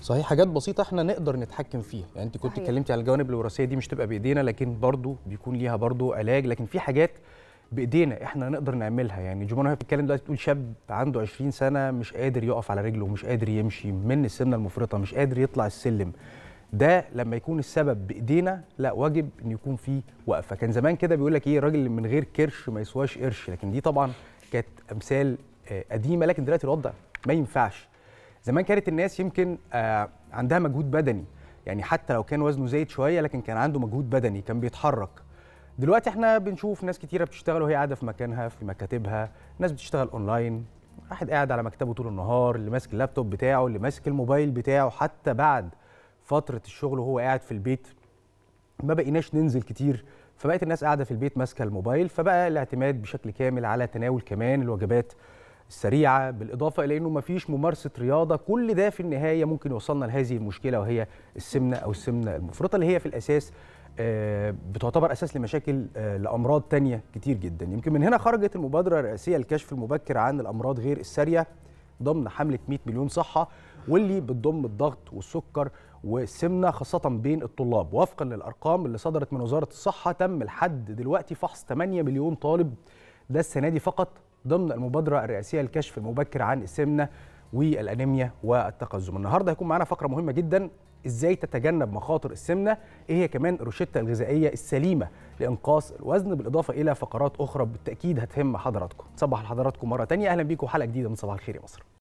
صحيح حاجات بسيطه احنا نقدر نتحكم فيها يعني انت كنت اتكلمتي على الجوانب الوراثيه دي مش تبقى بايدينا لكن برضو بيكون ليها برضو علاج لكن في حاجات بايدينا احنا نقدر نعملها يعني جمانه وهي بتتكلم دلوقتي بتقول شاب عنده 20 سنه مش قادر يقف على رجله مش قادر يمشي من السمنه المفرطه مش قادر يطلع السلم ده لما يكون السبب بايدينا لا واجب ان يكون فيه وقفه كان زمان كده بيقول لك ايه راجل من غير كرش ما يسواش قرش لكن دي طبعا كانت امثال آه، قديمه لكن دلوقتي الوضع ما ينفعش زمان كانت الناس يمكن آه، عندها مجهود بدني يعني حتى لو كان وزنه زايد شويه لكن كان عنده مجهود بدني كان بيتحرك دلوقتي احنا بنشوف ناس كتيره بتشتغل وهي قاعده في مكانها في مكاتبها ناس بتشتغل اونلاين واحد قاعد على مكتبه طول النهار اللي ماسك اللابتوب بتاعه اللي ماسك الموبايل بتاعه حتى بعد فتره الشغل وهو قاعد في البيت ما بقيناش ننزل كتير فبقت الناس قاعده في البيت ماسكه الموبايل فبقى الاعتماد بشكل كامل على تناول كمان الوجبات السريعه بالاضافه الى انه ما فيش ممارسه رياضه كل ده في النهايه ممكن يوصلنا لهذه المشكله وهي السمنه او السمنه المفرطه اللي هي في الاساس آه، بتعتبر اساس لمشاكل آه، لامراض تانية كتير جدا يمكن من هنا خرجت المبادره الرئاسيه للكشف المبكر عن الامراض غير الساريه ضمن حمله 100 مليون صحه واللي بتضم الضغط والسكر والسمنه خاصه بين الطلاب وفقا للارقام اللي صدرت من وزاره الصحه تم لحد دلوقتي فحص 8 مليون طالب ده السنه دي فقط ضمن المبادرة الرئاسية لكشف المبكر عن السمنة والأنيميا والتقزم النهاردة هيكون معانا فقرة مهمة جدا ازاي تتجنب مخاطر السمنه ايه هي كمان الروشته الغذائيه السليمه لانقاص الوزن بالاضافه الى فقرات اخرى بالتاكيد هتهم حضراتكم صباح لحضراتكم مره ثانيه اهلا بيكم حلقه جديده من صباح الخير يا مصر